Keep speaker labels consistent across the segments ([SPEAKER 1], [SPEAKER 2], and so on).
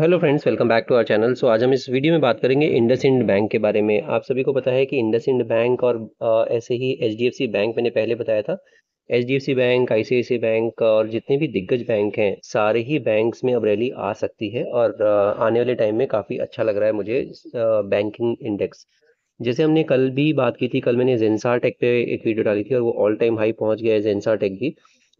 [SPEAKER 1] hello friends welcome back to our channel so आज हम इस वीडियो में बात करेंगे इंडस इंड बैंक के बारे में आप सभी को पता है कि इंडस इंड बैंक और ऐसे ही एच बैंक मैंने पहले बताया था एच बैंक आई बैंक और जितने भी दिग्गज बैंक हैं सारे ही बैंक्स में अब रैली आ सकती है और आने वाले टाइम में काफ़ी अच्छा लग रहा है मुझे बैंकिंग इंडेक्स जैसे हमने कल भी बात की थी कल मैंने जेंसार टेक पे एक वीडियो डाली थी और वो ऑल टाइम हाई पहुंच गया है जेंसार टेक भी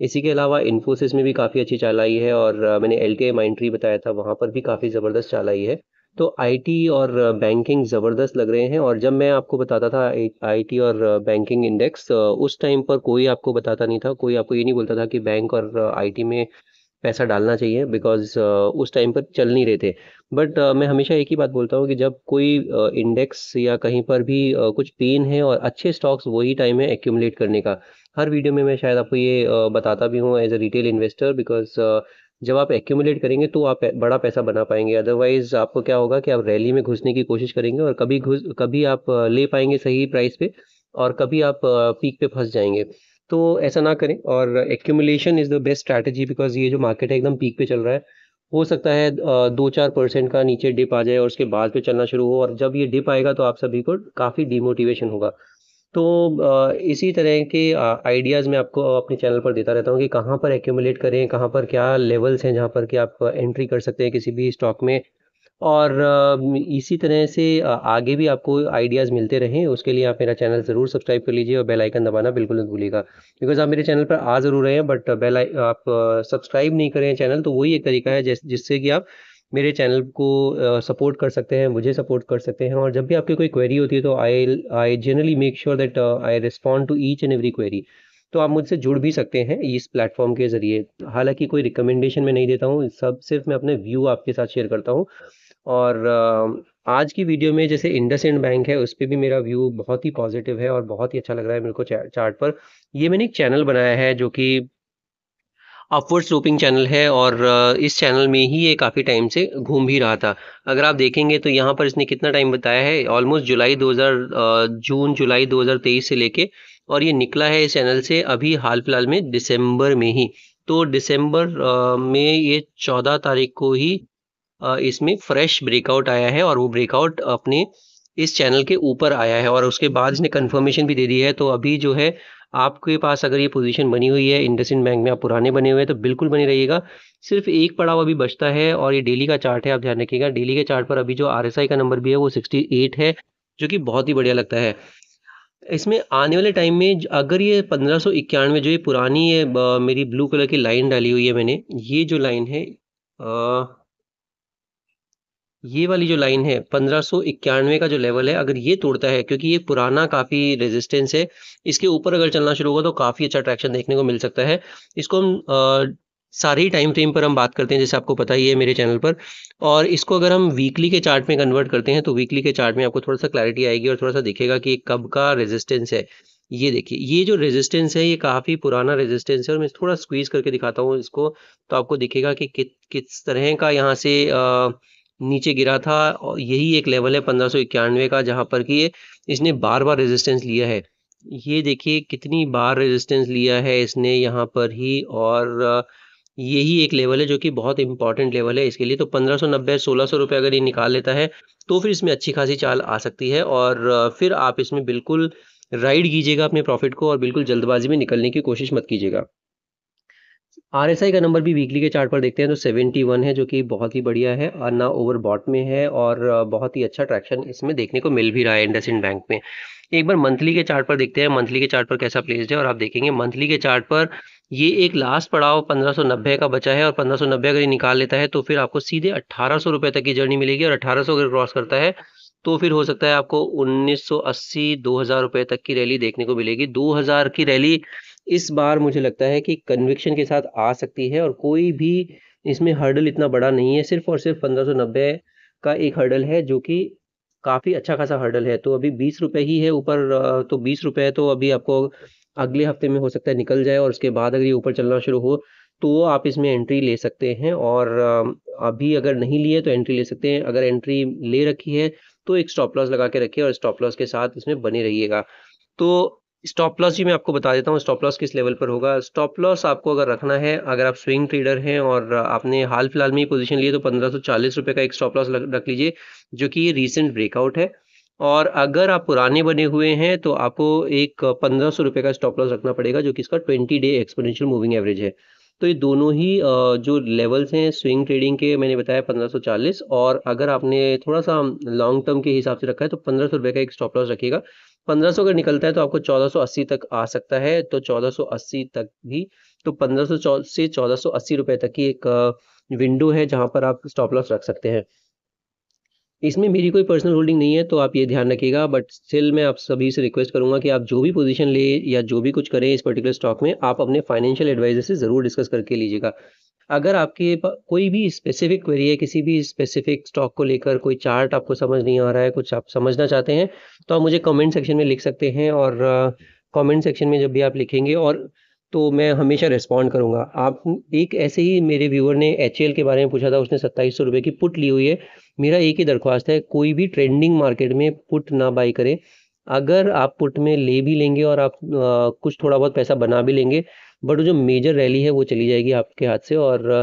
[SPEAKER 1] इसी के अलावा इन्फोसिस में भी काफ़ी अच्छी चाल आई है और मैंने एल के आई बताया था वहाँ पर भी काफ़ी ज़बरदस्त चाल आई है तो आईटी और बैंकिंग ज़बरदस्त लग रहे हैं और जब मैं आपको बताता था आईटी और बैंकिंग इंडेक्स उस टाइम पर कोई आपको बताता नहीं था कोई आपको ये नहीं बोलता था कि बैंक और आईटी में पैसा डालना चाहिए बिकॉज uh, उस टाइम पर चल नहीं रहे थे बट uh, मैं हमेशा एक ही बात बोलता हूँ कि जब कोई इंडेक्स uh, या कहीं पर भी कुछ पेन है और अच्छे स्टॉक्स वही टाइम है एक्यूमुलेट करने का हर वीडियो में मैं शायद आपको ये बताता भी हूँ as a retail investor because जब आप एक्यूमुलेट करेंगे तो आप बड़ा पैसा बना पाएंगे अदरवाइज आपको क्या होगा कि आप रैली में घुसने की कोशिश करेंगे और कभी घुस कभी आप ले पाएंगे सही प्राइस पे और कभी आप पीक पे फंस जाएंगे तो ऐसा ना करें और accumulation is the best strategy because ये जो मार्केट है एकदम पीक पे चल रहा है हो सकता है दो चार परसेंट का नीचे डिप आ जाए और उसके बाद पे चलना शुरू हो और जब ये डिप आएगा तो आप सभी को काफ़ी डिमोटिवेशन होगा तो इसी तरह के आइडियाज़ मैं आपको अपने चैनल पर देता रहता हूँ कि कहाँ पर एक्यूमुलेट करें कहाँ पर क्या लेवल्स हैं जहाँ पर कि आप एंट्री कर सकते हैं किसी भी स्टॉक में और इसी तरह से आगे भी आपको आइडियाज़ मिलते रहें उसके लिए आप मेरा चैनल ज़रूर सब्सक्राइब कर लीजिए और बेल आइकन दबाना बिल्कुल नहीं भूलिएगा बिकॉज़ आप मेरे चैनल पर आ ज़रूर रहे हैं बट बेल आप सब्सक्राइब नहीं करें चैनल तो वही एक तरीका है जिससे कि आप मेरे चैनल को सपोर्ट कर सकते हैं मुझे सपोर्ट कर सकते हैं और जब भी आपकी कोई क्वेरी होती है तो I I generally make sure that I respond to each and every query तो आप मुझसे जुड़ भी सकते हैं इस प्लेटफॉर्म के ज़रिए हालांकि कोई रिकमेंडेशन मैं नहीं देता हूँ सब सिर्फ मैं अपने व्यू आपके साथ शेयर करता हूँ और आज की वीडियो में जैसे इंडस इंड बैंक है उस पर भी मेरा व्यू बहुत ही पॉजिटिव है और बहुत ही अच्छा लग रहा है मेरे को चार्ट पर ये मैंने एक चैनल बनाया है जो कि अपवर्ड स्लोपिंग चैनल है और इस चैनल में ही ये काफ़ी टाइम से घूम भी रहा था अगर आप देखेंगे तो यहाँ पर इसने कितना टाइम बताया है ऑलमोस्ट जुलाई 2000 जून जुलाई 2023 से लेके और ये निकला है इस चैनल से अभी हाल फिलहाल में दिसंबर में ही तो दिसंबर में ये 14 तारीख को ही इसमें फ्रेश ब्रेकआउट आया है और वो ब्रेकआउट अपने इस चैनल के ऊपर आया है और उसके बाद इसने कंफर्मेशन भी दे दी है तो अभी जो है आपके पास अगर ये पोजीशन बनी हुई है इंडसिन बैंक में आप पुराने बने हुए हैं तो बिल्कुल बने रहिएगा सिर्फ एक पड़ाव अभी बचता है और ये डेली का चार्ट है आप ध्यान रखिएगा डेली के चार्ट पर अभी जो आर का नंबर भी है वो सिक्सटी है जो कि बहुत ही बढ़िया लगता है इसमें आने वाले टाइम में अगर ये पंद्रह इक्यानवे जो ये पुरानी है मेरी ब्लू कलर की लाइन डाली हुई है मैंने ये जो लाइन है आ, ये वाली जो लाइन है पंद्रह का जो लेवल है अगर ये तोड़ता है क्योंकि ये पुराना काफ़ी रेजिस्टेंस है इसके ऊपर अगर चलना शुरू होगा तो काफ़ी अच्छा ट्रैक्शन देखने को मिल सकता है इसको हम सारे ही टाइम फ्रेम पर हम बात करते हैं जैसे आपको पता ही है मेरे चैनल पर और इसको अगर हम वीकली के चार्ट में कन्वर्ट करते हैं तो वीकली के चार्ट में आपको थोड़ा सा क्लैरिटी आएगी और थोड़ा सा दिखेगा कि कब का रेजिस्टेंस है ये देखिए ये जो रेजिस्टेंस है ये काफ़ी पुराना रेजिस्टेंस है और मैं थोड़ा स्क्वीज़ करके दिखाता हूँ इसको तो आपको दिखेगा कि किस तरह का यहाँ से आ, नीचे गिरा था और यही एक लेवल है पंद्रह सौ इक्यानवे का जहाँ पर कि इसने बार बार रेजिस्टेंस लिया है ये देखिए कितनी बार रेजिस्टेंस लिया है इसने यहाँ पर ही और यही एक लेवल है जो कि बहुत इंपॉर्टेंट लेवल है इसके लिए तो पंद्रह सौ नब्बे सोलह सौ रुपये अगर ये निकाल लेता है तो फिर इसमें अच्छी खासी चाल आ सकती है और फिर आप इसमें बिल्कुल राइड कीजिएगा अपने प्रॉफिट को और बिल्कुल जल्दबाजी में निकलने की कोशिश मत कीजिएगा आर का नंबर भी वीकली के चार्ट पर देखते हैं तो 71 है जो कि बहुत ही बढ़िया है ओवर बॉट में है और बहुत ही अच्छा ट्रैक्शन इसमें देखने को मिल भी रहा है इंडस इंड बैंक में एक बार मंथली के चार्ट पर देखते हैं मंथली के चार्ट पर कैसा प्लेस्ड है और आप देखेंगे मंथली के चार्ट पर ये एक लास्ट पड़ाव पंद्रह का बचा है और पंद्रह अगर ये निकाल लेता है तो फिर आपको सीधे अट्ठारह रुपए तक की जर्नी मिलेगी और अट्ठारह अगर क्रॉस करता है तो फिर हो सकता है आपको 1980-2000 रुपए तक की रैली देखने को मिलेगी 2000 की रैली इस बार मुझे लगता है कि कन्विक्शन के साथ आ सकती है और कोई भी इसमें हर्डल इतना बड़ा नहीं है सिर्फ और सिर्फ पंद्रह का एक हर्डल है जो कि काफ़ी अच्छा खासा हर्डल है तो अभी बीस रुपये ही है ऊपर तो बीस रुपये तो अभी आपको अगले हफ्ते में हो सकता है निकल जाए और उसके बाद अगर ये ऊपर चलना शुरू हो तो आप इसमें एंट्री ले सकते हैं और अभी अगर नहीं लिए तो एंट्री ले सकते हैं अगर एंट्री ले रखी है तो एक स्टॉप लॉस लगा के रखिए और स्टॉप लॉस के साथ इसमें बने रहिएगा तो स्टॉप लॉस भी मैं आपको बता देता हूँ स्टॉप लॉस किस लेवल पर होगा स्टॉप लॉस आपको अगर रखना है अगर आप स्विंग ट्रेडर हैं और आपने हाल फिलहाल में ही पोजिशन लिए तो पंद्रह सौ चालीस रुपये का एक स्टॉप लॉस रख लीजिए जो कि रिसेंट ब्रेकआउट है और अगर आप पुराने बने हुए हैं तो आपको एक पंद्रह सौ रुपये का स्टॉप लॉस रखना पड़ेगा जो कि इसका twenty day exponential moving average है तो ये दोनों ही जो लेवल्स हैं स्विंग ट्रेडिंग के मैंने बताया 1540 और अगर आपने थोड़ा सा लॉन्ग टर्म के हिसाब से रखा है तो पंद्रह सौ का एक स्टॉप लॉस रखिएगा 1500 अगर निकलता है तो आपको 1480 तक आ सकता है तो 1480 तक भी तो 1500 से 1480 रुपए तक की एक विंडो है जहां पर आप स्टॉप लॉस रख सकते हैं इसमें मेरी कोई पर्सनल होल्डिंग नहीं है तो आप ये ध्यान रखिएगा बट स्टिल मैं आप सभी से रिक्वेस्ट करूंगा कि आप जो भी पोजीशन ले या जो भी कुछ करें इस पर्टिकुलर स्टॉक में आप अपने फाइनेंशियल एडवाइजर से ज़रूर डिस्कस करके लीजिएगा अगर आपके कोई भी स्पेसिफिक क्वेरी है किसी भी स्पेसिफिक स्टॉक को लेकर कोई चार्ट आपको समझ नहीं आ रहा है कुछ आप समझना चाहते हैं तो आप मुझे कमेंट सेक्शन में लिख सकते हैं और कमेंट सेक्शन में जब भी आप लिखेंगे और तो मैं हमेशा रिस्पॉन्ड करूँगा आप एक ऐसे ही मेरे व्यूअर ने एच के बारे में पूछा था उसने सत्ताईस सौ रुपये की पुट ली हुई है मेरा एक ही दरख्वास्त है कोई भी ट्रेंडिंग मार्केट में पुट ना बाई करें अगर आप पुट में ले भी लेंगे और आप आ, कुछ थोड़ा बहुत पैसा बना भी लेंगे बट जो मेजर रैली है वो चली जाएगी आपके हाथ से और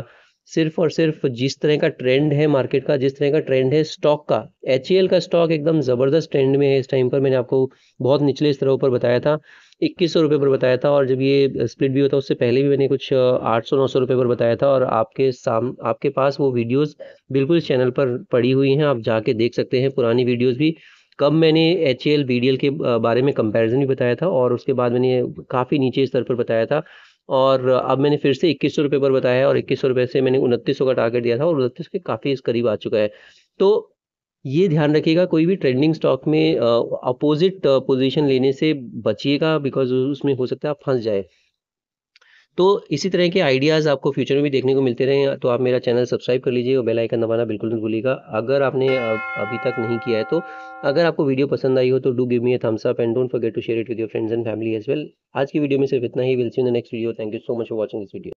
[SPEAKER 1] सिर्फ और सिर्फ जिस तरह का ट्रेंड है मार्केट का जिस तरह का ट्रेंड है स्टॉक का एच का स्टॉक एकदम ज़बरदस्त ट्रेंड में है इस टाइम पर मैंने आपको बहुत निचले स्तरों पर बताया था इक्कीस सौ रुपये पर बताया था और जब ये स्प्लिट भी होता उससे पहले भी मैंने कुछ आठ सौ नौ सौ रुपये पर बताया था और आपके साम आपके पास वो वीडियोस बिल्कुल इस चैनल पर पड़ी हुई हैं आप जाके देख सकते हैं पुरानी वीडियोस भी कब मैंने H L B D L के बारे में कंपैरिजन भी बताया था और उसके बाद मैंने काफ़ी नीचे स्तर पर बताया था और अब मैंने फिर से इक्कीस सौ रुपये पर बताया और इक्कीस सौ रुपये से मैंने उनतीस सौ का टारगेट दिया था और उनतीस के काफ़ी इस करीब आ चुका है तो ये ध्यान रखिएगा कोई भी ट्रेंडिंग स्टॉक में अपोजिट पोजीशन लेने से बचिएगा बिकॉज उसमें हो सकता है आप फंस जाए तो इसी तरह के आइडियाज़ आपको फ्यूचर में भी देखने को मिलते रहे तो आप मेरा चैनल सब्सक्राइब कर लीजिए और बेल आइकन दबाना बिल्कुल नहीं भूलिएगा अगर आपने अभी तक नहीं किया है तो अगर आपको वीडियो पसंद आई हो तो do give me a thumbs up and don't forget to share it with your friends and family as well आज की वीडियो में सिर्फ इतना ही will see in the next video thank you so much for watching this video